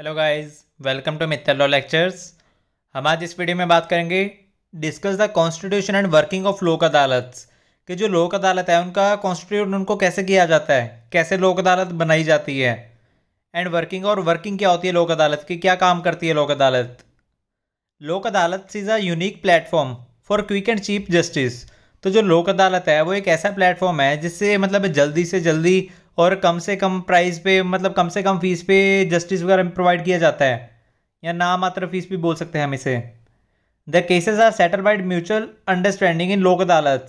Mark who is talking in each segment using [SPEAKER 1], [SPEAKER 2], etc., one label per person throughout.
[SPEAKER 1] hello guys welcome to Mittal law lectures हम आज इस वीडियो में बात करेंगे discuss the constitution and working of Lok Adalat कि जो लोक अदालत है उनका कॉन्स्टिट्यूट उनको कैसे किया जाता है कैसे लोक अदालत बनाई जाती है एंड वर्किंग और वर्किंग क्या होती है लोक अदालत की क्या काम करती है Lok Adalat Lok Adalat is a unique platform for quick and cheap justice तो जो लोक अदालत है वो एक ऐसा प्लेटफॉर्म है जिससे मतलब जल्दी से जल्दी और कम से कम प्राइस पे मतलब कम से कम फीस पे जस्टिस वगैरह प्रोवाइड किया जाता है या ना मात्र फीस भी बोल सकते हैं हम इसे the cases are settled by mutual understanding in Lok Adalat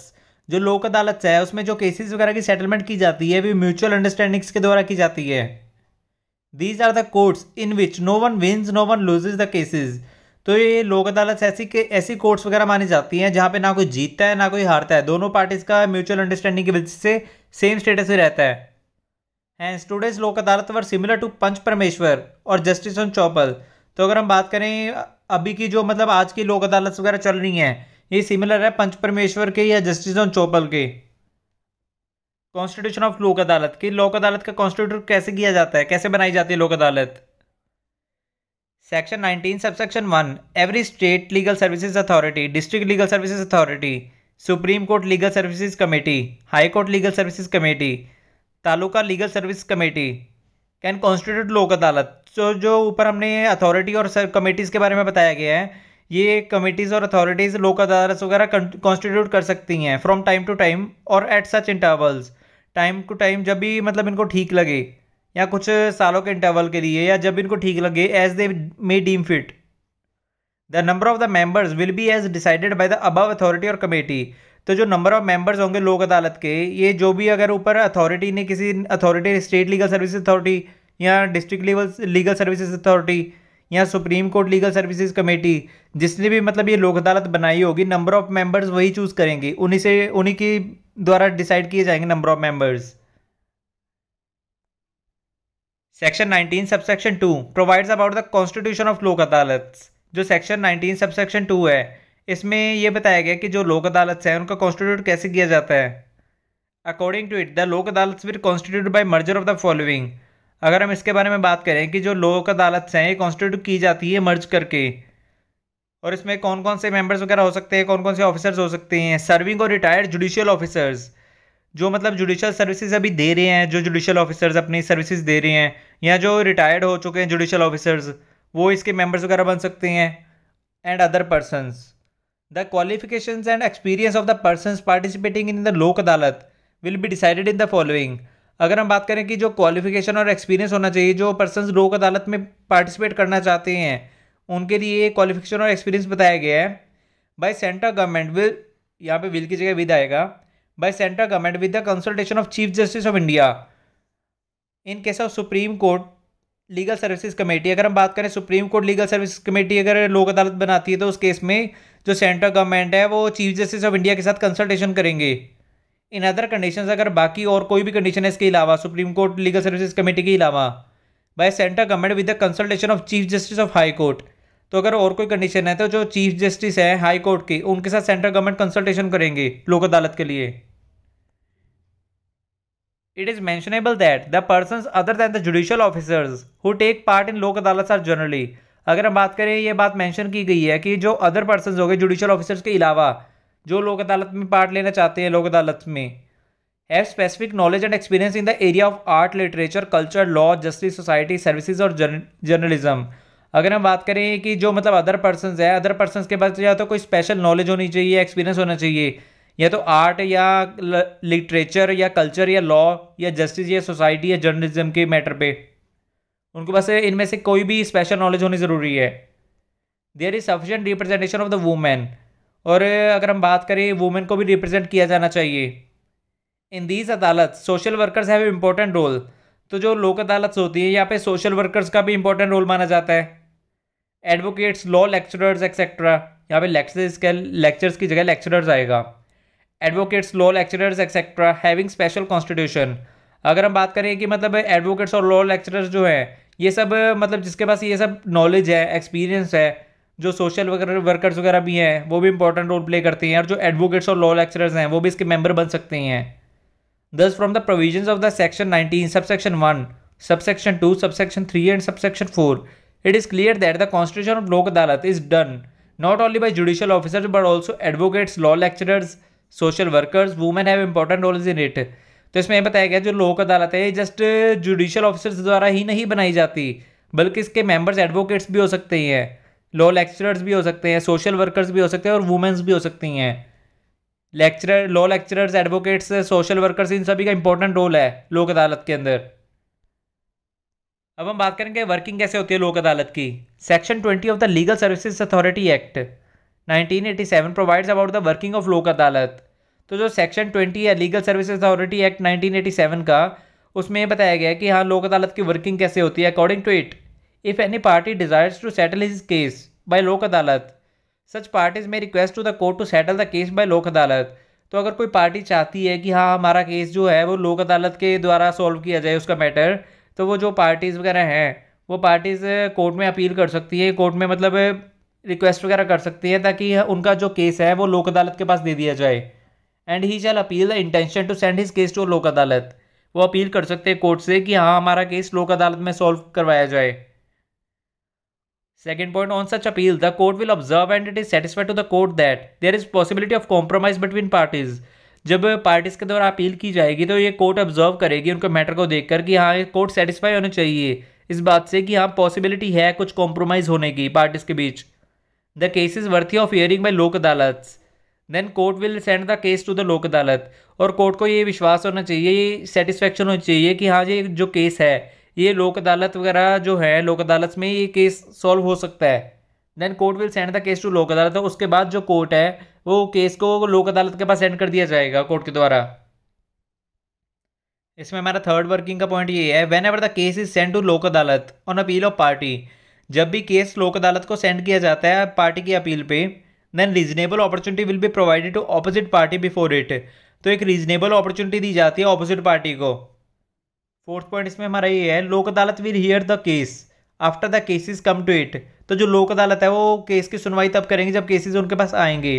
[SPEAKER 1] जो लोक अदालत है उसमें जो केसेस वगैरह की सेटलमेंट की जाती है वे म्यूचुअल अंडरस्टैंडिंग्स के द्वारा की जाती है these are the courts in which no one wins no one loses the cases तो ये लोक अदालत ऐसी के ऐसी कोर्ट्स वगैरह मानी जाती हैं जहाँ पे ना कोई जीतता है ना कोई हारता है दोनों पार्टीज का म्यूचुअल अंडरस्टैंडिंग की वजह से सेम स्टेटस ही रहता है एंड स्टूडेंट्स लोक अदालत वर सिमिलर टू पंच परमेश्वर और जस्टिस ऑन चौपल तो अगर हम बात करें अभी की जो मतलब आज की लोक अदालत वगैरह चल रही हैं ये सिमिलर है पंच परमेश्वर के या जस्टिस ऑन चौपल के कॉन्स्टिट्यूशन ऑफ लोक अदालत की लोक अदालत का कॉन्स्टिट्यूट कैसे किया जाता है कैसे बनाई जाती है Lok Adalat section nineteen subsection one every state legal services authority district legal services authority supreme court legal services committee high court legal services committee taluka legal service committee can constitute Lok Adalat सो जो ऊपर हमने अथॉरिटी और कमेटीज़ के बारे में बताया गया है ये कमेटीज़ और अथॉरिटीज़ लोक अदालत वगैरह कॉन्स्टिट्यूट कर सकती हैं फ्रॉम टाइम टू टाइम और at such intervals time to time जब भी मतलब इनको ठीक लगे या कुछ सालों के इंटरवल के लिए या जब इनको ठीक लगे as they may deem fit the number of the members will be as decided by the above authority और कमेटी तो जो नंबर ऑफ मेंबर्स होंगे लोक अदालत के ये जो भी अगर ऊपर अथॉरिटी ने किसी authority state legal service authority या district level legal services authority या supreme court legal services committee जिसने भी मतलब ये लोक अदालत बनाई होगी नंबर ऑफ मेंबर्स वही चूज़ करेंगे उन्हीं से उन्हीं के द्वारा डिसाइड किए जाएंगे number of members section 19 subsection 2 provides about the constitution of Lok Adalat जो सेक्शन 19 सबसेक्शन 2 है इसमें यह बताया गया कि जो लोक अदालत है उनका कॉन्स्टिट्यूट कैसे किया जाता है according to it the Lok Adalat will constitute by merger of the following अगर हम इसके बारे में बात करें कि जो लोक अदालत हैं ये कॉन्स्टिट्यूट की जाती है मर्ज करके और इसमें कौन कौन से मेंबर्स वगैरह हो सकते हैं कौन कौन से ऑफिसर्स हो सकते हैं सर्विंग और रिटायर्ड जुडिशियल ऑफिसर्स जो मतलब जुडिशियल सर्विसेज अभी दे रहे हैं जो जुडिशियल ऑफिसर्स अपनी सर्विसेज दे रहे हैं या जो रिटायर्ड हो चुके हैं जुडिशियल ऑफिसर्स वो इसके मेंबर्स वगैरह बन सकते हैं and other persons the qualification and experience of the person participating in the Lok Adalat will be decided in the following अगर हम बात करें कि जो क्वालिफिकेशन और एक्सपीरियंस होना चाहिए जो पर्सन लोक अदालत में पार्टिसिपेट करना चाहते हैं उनके लिए क्वालिफिकेशन और एक्सपीरियंस बताया गया है बाय सेंट्रल गवर्नमेंट विल यहाँ पे विल की जगह विद आएगा by central government with the consultation of chief justice of India in case of supreme court legal services committee अगर हम बात करें supreme court legal services committee अगर लोक अदालत बनाती है तो उस केस में जो सेंट्रल गवर्नमेंट है वो चीफ जस्टिस ऑफ इंडिया के साथ कंसल्टेशन करेंगे इन अदर कंडीशन अगर बाकी और कोई भी कंडीशन है इसके अलावा supreme court legal services committee के अलावा by central government with the consultation of chief justice of high court तो अगर और कोई कंडीशन है तो जो चीफ जस्टिस है हाई कोर्ट की उनके साथ सेंट्रल गवर्नमेंट कंसल्टेशन करेंगे लोक अदालत के लिए it is mentionable that the person other than the judicial officers who take part in Lok Adalat are generally अगर हम बात करें ये बात मैंशन की गई है कि जो अदर पर्सन हो गए जुडिशल ऑफिसर्स के अलावा जो लोक अदालत में पार्ट लेना चाहते हैं लोक अदालत में have specific knowledge and experience in the area of art literature culture law justice society services और जर्नलिज्म अगर हम बात करें कि जो मतलब अदर पर्सन है अदर पर्सन के पास या तो कोई स्पेशल नॉलेज होनी चाहिए एक्सपीरियंस होना चाहिए या तो आर्ट या लिटरेचर या कल्चर या लॉ या जस्टिस या सोसाइटी या जर्नलिज्म के मैटर पे उनको पास इनमें से कोई भी स्पेशल नॉलेज होनी ज़रूरी है there is sufficient representation of the women और अगर हम बात करें वुमेन को भी रिप्रेजेंट किया जाना चाहिए in these adalat social workers have important role तो जो लोक अदालत होती है यहाँ पे सोशल वर्कर्स का भी इंपॉर्टेंट रोल माना जाता है एडवोकेट्स लॉ लेक्चरर्स एक्सेट्रा यहाँ पे लेक्चर्स के लेक्चर्स की जगह लेक्चरर्स आएगा advocates law lecturers etcetera having special constitution अगर हम बात करें कि मतलब एडवोकेट्स और लॉ लेक्चरर्स जो हैं ये सब मतलब जिसके पास ये सब नॉलेज है एक्सपीरियंस है जो सोशल वर्कर्स वगैरह भी हैं वो भी इंपॉर्टेंट रोल प्ले करते हैं और जो एडवोकेट्स और लॉ लेक्चरर्स हैं वो भी इसके मेंबर बन सकते हैं दस from the provisions of the section nineteen sub section one sub section two sub section three and sub section four it is clear that the constitution of Lok Adalat is done not only by judicial officers but also advocates law lecturers social workers women have important roles in it तो इसमें यह बताया गया जो लोक अदालत है ये जस्ट जुडिशल ऑफिसर्स द्वारा ही नहीं बनाई जाती बल्कि इसके मेंबर्स एडवोकेट्स भी हो सकते हैं लॉ लेक्चरर्स भी हो सकते हैं सोशल वर्कर्स भी हो सकते हैं और वुमेन्स भी हो सकती हैं lecturer law lecturers advocates social workers इन सभी का इंपॉर्टेंट रोल है लोक अदालत के अंदर अब हम बात करेंगे वर्किंग कैसे होती है लोक अदालत की section twenty of the legal services authority act 1987 provides about the working of Lok Adalat तो जो सेक्शन 20 है लीगल सर्विस अथॉरिटी एक्ट 1987 का उसमें बताया गया कि हाँ लोक अदालत की वर्किंग कैसे होती है according to it if any party desires to settle his case by Lok Adalat such parties may request to the court to settle the case by Lok Adalat तो अगर कोई पार्टी चाहती है कि हाँ हमारा केस जो है वो लोक अदालत के द्वारा सॉल्व किया जाए उसका मैटर तो वो जो पार्टीज़ वगैरह हैं वो पार्टीज़ कोर्ट में अपील कर सकती है कोर्ट में मतलब रिक्वेस्ट वगैरह कर सकती है ताकि उनका जो केस है वो लोक अदालत के पास दे दिया जाए and he shall appeal the intention to send his case to Lok Adalat वो अपील कर सकते हैं कोर्ट से कि हाँ हमारा केस लोक अदालत में सॉल्व करवाया जाए second point on such appeal the court will observe and it is satisfied to the court that there is possibility of compromise between parties जब पार्टीज के द्वारा अपील की जाएगी तो ये कोर्ट ऑब्जर्व करेगी उनके मैटर को देखकर कि हाँ ये कोर्ट सेटिस्फाई होना चाहिए इस बात से कि हाँ पॉसिबिलिटी है कुछ कॉम्प्रोमाइज़ होने की पार्टीज के बीच the case is worthy of hearing by Lok Adalat then court will send the case to the Lok Adalat और कोर्ट को ये विश्वास होना चाहिए ये सेटिस्फेक्शन होनी चाहिए कि हाँ ये जो केस है ये लोक अदालत वगैरह जो है लोक अदालत में ये केस सॉल्व हो सकता है then court will send the case to Lok Adalat उसके बाद जो कोर्ट है वो केस को लोक अदालत के पास सेंड कर दिया जाएगा कोर्ट के द्वारा इसमें हमारा थर्ड वर्किंग का पॉइंट ये है whenever the case is send to Lok Adalat on appeal of party जब भी केस लोक अदालत को सेंड किया जाता है पार्टी की अपील पे then reasonable opportunity will be provided to opposite party before it तो एक रीजनेबल अपॉर्चुनिटी दी जाती है ऑपोजिट पार्टी को फोर्थ पॉइंट इसमें हमारा ये है Lok Adalat will hear the case after the cases come to it तो जो लोक अदालत है वो केस की सुनवाई तब करेंगे जब केसेस उनके पास आएंगे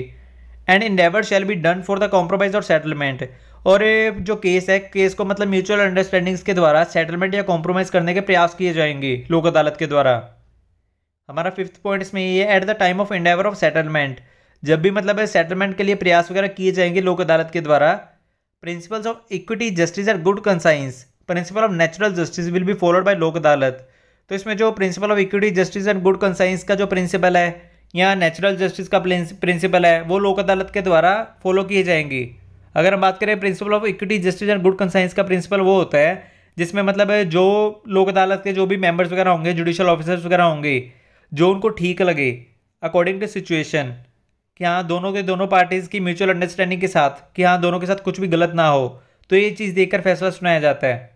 [SPEAKER 1] and endeavour shall be done for the compromise और सेटलमेंट और जो केस है केस को मतलब म्यूचुअल अंडरस्टैंडिंग्स के द्वारा सेटलमेंट या कॉम्प्रोमाइज़ करने के प्रयास किए जाएंगे लोक अदालत के द्वारा हमारा फिफ्थ पॉइंट इसमें ये है at the time of endeavour of settlement जब भी मतलब है सेटलमेंट के लिए प्रयास वगैरह किए जाएंगे लोक अदालत के द्वारा principles of equity justice and good conscience principle of natural justice will be followed by Lok Adalat तो इसमें जो principle of equity justice and good conscience का जो प्रिंसिपल है या नेचुरल जस्टिस का प्रिंसिपल है वो लोक अदालत के द्वारा फॉलो किए जाएंगे अगर हम बात करें principle of equity justice and good conscience का प्रिंसिपल वो होता है जिसमें मतलब जो लोक अदालत के जो भी मेंबर्स वगैरह होंगे जुडिशल ऑफिसर्स वगैरह होंगे जो उनको ठीक लगे अकॉर्डिंग टू सिचुएशन कि हाँ दोनों के दोनों पार्टीज़ की म्यूचुअल अंडरस्टैंडिंग के साथ कि हाँ दोनों के साथ कुछ भी गलत ना हो तो ये चीज़ देखकर फैसला सुनाया जाता है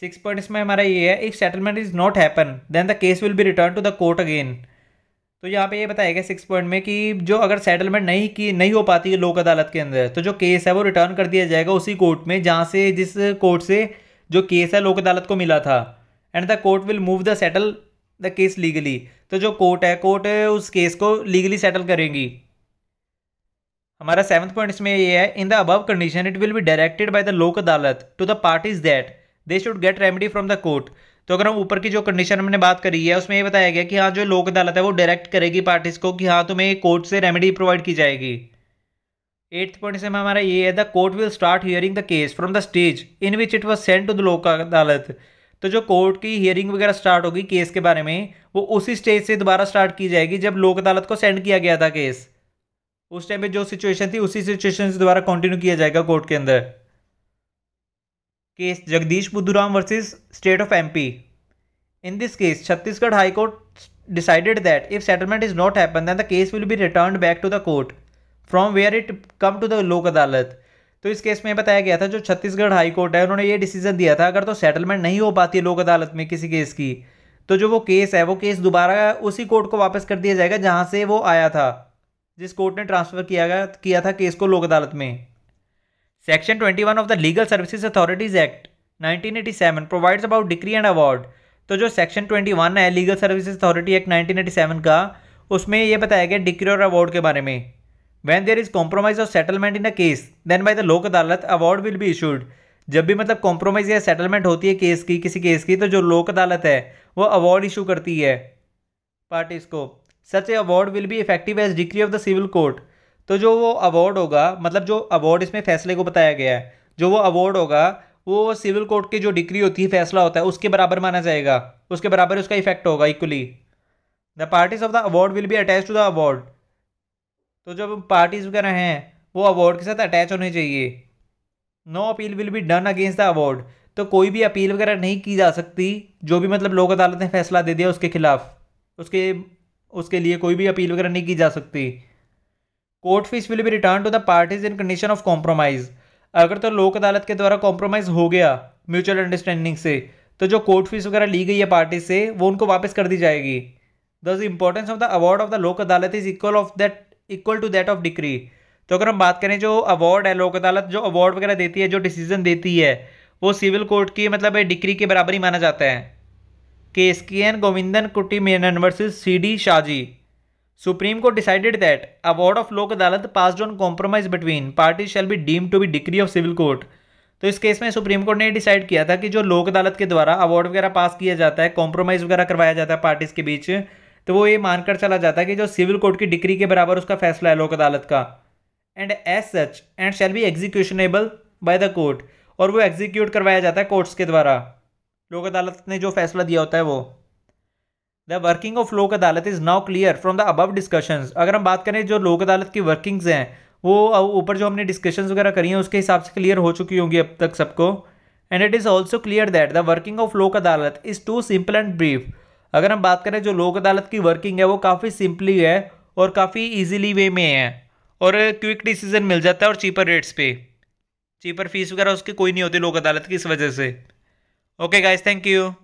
[SPEAKER 1] सिक्स पॉइंट इसमें हमारा ये है if settlement is not happen then the case will be return to the court again तो यहाँ पे ये बताएगा सिक्स पॉइंट में कि जो अगर सेटलमेंट नहीं की नहीं हो पाती है लोक अदालत के अंदर तो जो केस है वो रिटर्न कर दिया जाएगा उसी कोर्ट में जहाँ से जिस कोर्ट से जो केस है लोक अदालत को मिला था and the court will move the settle the case legally तो जो कोर्ट है कोर्ट उस केस को लीगली सेटल करेंगी हमारा सेवन्थ पॉइंट इसमें ये है in the above condition it will be directed by the Lok Adalat to the parties that they should get remedy from the court तो अगर हम ऊपर की जो कंडीशन हमने बात करी है उसमें ये बताया गया कि हाँ जो लोक अदालत है वो डायरेक्ट करेगी पार्टीज को कि हाँ तुम्हें कोर्ट से रेमेडी प्रोवाइड की जाएगी एट्थ पॉइंट से हमारा ये है the court will start hearing the case from the stage in which it was sent to the Lok Adalat तो जो कोर्ट की हियरिंग वगैरह स्टार्ट होगी केस के बारे में वो उसी स्टेज से दोबारा स्टार्ट की जाएगी जब लोक अदालत को सेंड किया गया था केस उस टाइम पे जो सिचुएशन थी उसी सिचुएशन से दोबारा कंटिन्यू किया जाएगा कोर्ट के अंदर case Jagdish Budhuram versus state of MP in this case Chhattisgarh high court decided that if settlement is not happen than the case will be return back to the court from where it come to the Lok Adalat तो इस case में बताया गया था जो Chhattisgarh high court है उन्होंने ये डिसीजन दिया था अगर तो सेटलमेंट नहीं हो पाती है लोक अदालत में किसी केस की तो जो वो केस है वो केस दोबारा उसी कोर्ट को वापस कर दिया जाएगा जहाँ से वो आया था जिस कोर्ट ने ट्रांसफ़र किया गया किया था केस को लोक अदालत में section twenty one of the legal services authorities act nineteen eighty seven provides about decree and award तो जो सेक्शन ट्वेंटी वन है legal services authority act nineteen eighty seven का उसमें यह बताया गया डिक्री और अवार्ड के बारे में when there is compromise of settlement in a case then by the Lok Adalat award will be issued जब भी मतलब कॉम्प्रोमाइज या सेटलमेंट होती है केस की किसी केस की तो जो लोक अदालत है वो अवार्ड इशू करती है पार्टीज को such a award will be effective as degree of the civil court तो जो वो अवार्ड होगा मतलब जो अवार्ड इसमें फैसले को बताया गया है जो वो अवार्ड होगा वो सिविल कोर्ट की जो डिग्री होती है फैसला होता है उसके बराबर माना जाएगा उसके बराबर उसका इफेक्ट होगा equally the parties of the award will be attach to the award तो जब पार्टीज वगैरह हैं वो अवार्ड के साथ अटैच होने चाहिए no appeal will be done against the award तो कोई भी अपील वगैरह नहीं की जा सकती जो भी मतलब लोक अदालत ने फैसला दे दिया उसके खिलाफ उसके उसके लिए कोई भी अपील वगैरह नहीं की जा सकती court fees will be return to the parties in condition of compromise अगर तो लोक अदालत के द्वारा कॉम्प्रोमाइज हो गया म्यूचुअल अंडरस्टैंडिंग से तो जो कोर्ट फीस वगैरह ली गई है पार्टी से वो उनको वापस कर दी जाएगी the importance of the award of the Lok Adalat is equal of that equal to that of decree तो अगर हम बात करें जो अवार्ड है लोक अदालत जो अवार्ड वगैरह देती है जो डिसीजन देती है वो सिविल कोर्ट की मतलब डिक्री के बराबर ही माना जाता है N Govindan Kutty Menon versus C D Shahji supreme court decided that award of Lok Adalat pass on compromise between party shall be deem to be degree of civil court तो इस केस में सुप्रीम कोर्ट ने डिसाइड किया था कि जो लोक अदालत के द्वारा अवार्ड वगैरह पास किया जाता है कॉम्प्रोमाइज़ वगैरह करवाया जाता है पार्टीज़ के बीच तो वो ये मानकर चला जाता है कि जो सिविल कोर्ट की डिग्री के बराबर उसका फैसला है लोक अदालत का and as such and shall be executionable by the court और वो एग्जीक्यूट करवाया जाता है कोर्ट्स के द्वारा लोक अदालत ने जो फैसला दिया होता है वो the working of Lok Adalat is now clear from the above discussions अगर हम बात करें जो लोक अदालत की वर्किंग्स हैं वो ऊपर जो हमने डिस्कशंस वगैरह करी हैं उसके हिसाब से क्लियर हो चुकी होंगी अब तक सबको and it is also clear that the working of Lok Adalat is too simple and brief अगर हम बात करें जो लोक अदालत की वर्किंग है वो काफ़ी सिंपली है और काफ़ी ईजिली वे में है और क्विक डिसीजन मिल जाता है और चीपर रेट्स पे चीपर फीस वगैरह उसकी कोई नहीं होती लोक अदालत की इस वजह से ओके गाइस थैंक यू